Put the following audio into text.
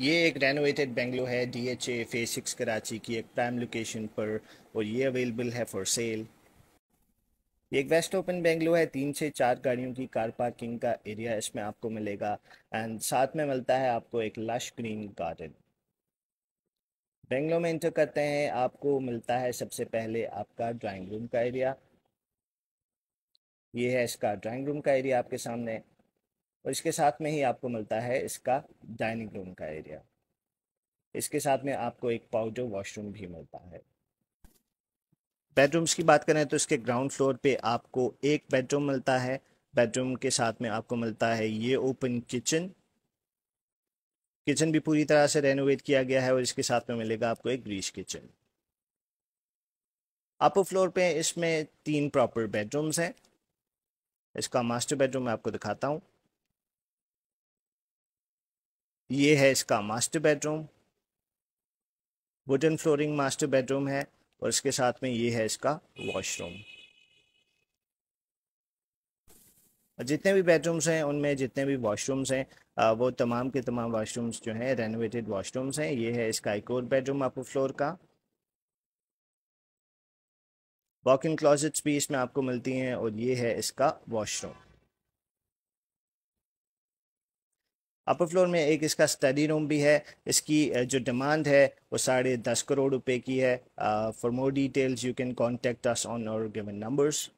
ये एक renovated bungalow है D H A phase six Karachi की एक प्राइम लोकेशन पर और ये अवेलेबल है फॉर सेल ये एक वेस्ट ओपन बेंगलो है तीन से चार गाड़ियों की कार पार्किंग का एरिया इसमें आपको मिलेगा एंड साथ में मिलता है आपको एक लश ग्रीन गार्डन बेंगलो में इंटर करते हैं आपको मिलता है सबसे पहले आपका ड्राइंग रूम का एरिया ये है इसका ड्राइंग रूम का एरिया आपके सामने और इसके साथ में ही आपको मिलता है इसका डाइनिंग रूम का एरिया इसके साथ में आपको एक पाउडर वॉशरूम भी मिलता है बेडरूम्स की बात करें तो इसके ग्राउंड फ्लोर पे आपको एक बेडरूम मिलता है बेडरूम के साथ में आपको मिलता है ये ओपन किचन किचन भी पूरी तरह से रेनोवेट किया गया है और इसके साथ में मिलेगा आपको एक ग्रीस किचन अपर फ्लोर पे इसमें तीन प्रॉपर बेडरूम्स हैं इसका मास्टर बेडरूम मैं आपको दिखाता हूँ ये है इसका master bedroom wooden flooring master bedroom है और इसके साथ में ये है इसका वॉशरूम जितने भी बेडरूम्स हैं उनमें जितने भी वॉशरूम्स हैं वो तमाम के तमाम वॉशरूम्स जो हैं रेनोवेटेड वॉशरूम्स हैं ये है इसका एक और बेडरूम आपको फ्लोर का वॉक इन क्लॉजेट्स भी इसमें आपको मिलती हैं और ये है इसका वॉशरूम अपर फ्लोर में एक इसका स्टडी रूम भी है इसकी जो डिमांड है वो साढ़े दस करोड़ रुपए की है for more details you can contact us on our given numbers